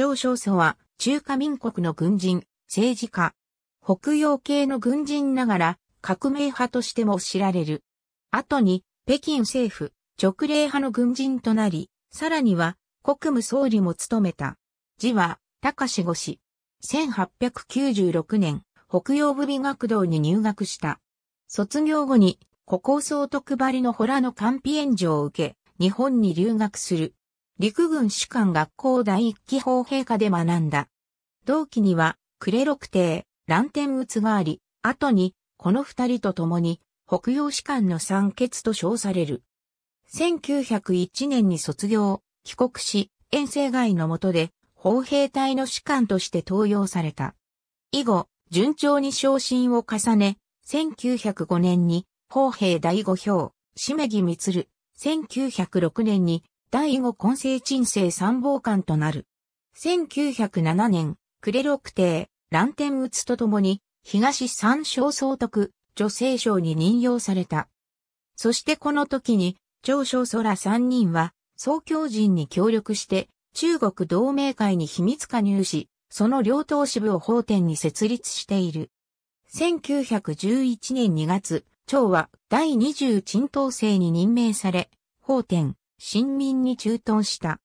張少佐は中華民国の軍人、政治家、北洋系の軍人ながら革命派としても知られる。後に北京政府直令派の軍人となり、さらには国務総理も務めた。字は高志五氏。1896年、北洋部美学堂に入学した。卒業後に、古高総督張りのホラの官辟援助を受け、日本に留学する。陸軍士官学校第一期砲兵科で学んだ。同期には、呉六帝、ン天鬱があり、後に、この二人と共に、北洋士官の三欠と称される。1901年に卒業、帰国し、遠征外の下で、砲兵隊の士官として登用された。以後、順調に昇進を重ね、1905年に、砲兵第五表、しめぎみつる、1906年に、第五根性鎮静参謀官となる。1907年、クレロク帝、乱天打つとともに、東三省総督、女性省に任用された。そしてこの時に、長将空三人は、総教人に協力して、中国同盟会に秘密加入し、その両党支部を法典に設立している。1911年2月、長は第20鎮東制に任命され、法典、新民に駐屯した。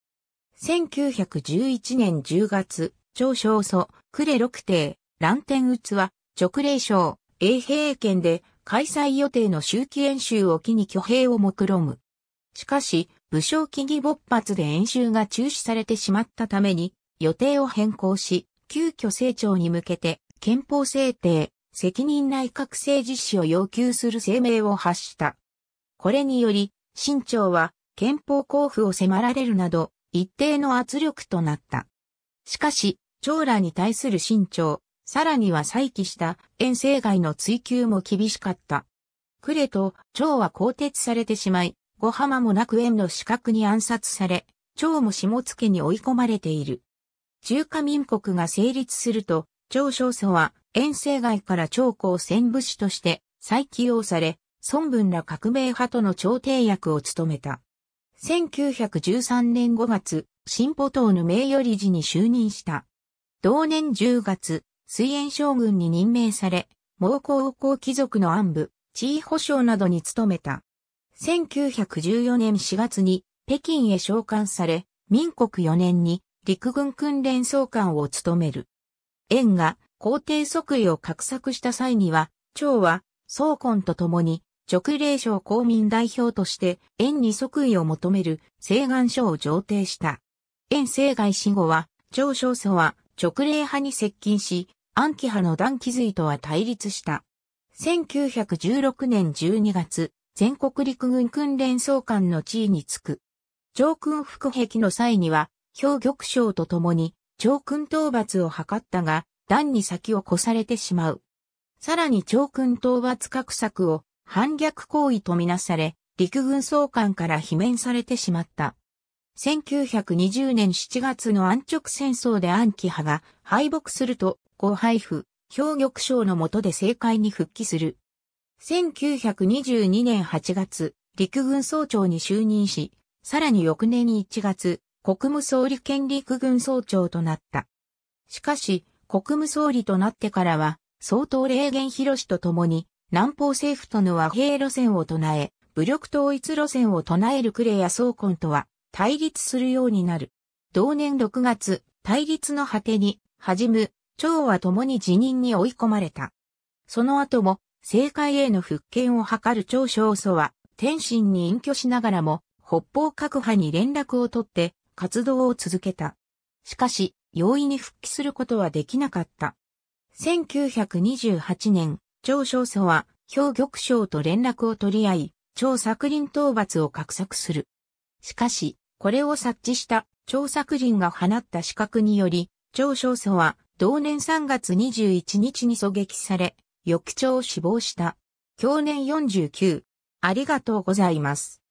1911年10月、長少祖、呉六帝、乱天宇は、直令省、永平県で、開催予定の周期演習を機に挙兵を目論む。しかし、武将機義勃発で演習が中止されてしまったために、予定を変更し、急遽成長に向けて、憲法制定、責任内閣制実施を要求する声明を発した。これにより、新朝は憲法交付を迫られるなど、一定の圧力となった。しかし、長羅に対する慎重、さらには再起した遠征外の追求も厳しかった。クレと長は更迭されてしまい、五浜もなく縁の死角に暗殺され、長も下付けに追い込まれている。中華民国が成立すると、長少祖は遠征外から長江戦武士として再起用され、孫文ら革命派との調停役を務めた。1913年5月、新歩党の名誉理事に就任した。同年10月、水炎将軍に任命され、毛高後、貴族の暗部、地位保障などに務めた。1914年4月に北京へ召喚され、民国4年に陸軍訓練総監を務める。縁が皇帝即位を画策した際には、長は、総根と共に直令省公民代表として、園に即位を求める請願書を上呈した。園政外死後は、長少祖は直令派に接近し、暗記派の段気髄とは対立した。1916年12月、全国陸軍訓練総監の地位につく。長君副壁の際には、兵玉将と共に、長君討伐を図ったが、段に先を越されてしまう。さらに長君討伐格策を反逆行為とみなされ、陸軍総監から罷免されてしまった。1920年7月の安直戦争で安徽派が敗北すると、後配布、兵玉賞の下で政界に復帰する。1922年8月、陸軍総長に就任し、さらに翌年1月、国務総理兼陸軍総長となった。しかし、国務総理となってからは、総統霊源博士と共に、南方政府との和平路線を唱え、武力統一路線を唱えるクレや総根とは対立するようになる。同年6月、対立の果てに、はじむ、長は共に辞任に追い込まれた。その後も、政界への復権を図る長少祖は、天津に隠居しながらも、北方各派に連絡を取って、活動を続けた。しかし、容易に復帰することはできなかった。1928年、張少祖は、表玉将と連絡を取り合い、張作林討伐を画策する。しかし、これを察知した張作林が放った資格により、張少祖は同年3月21日に狙撃され、翌朝死亡した。去年49。ありがとうございます。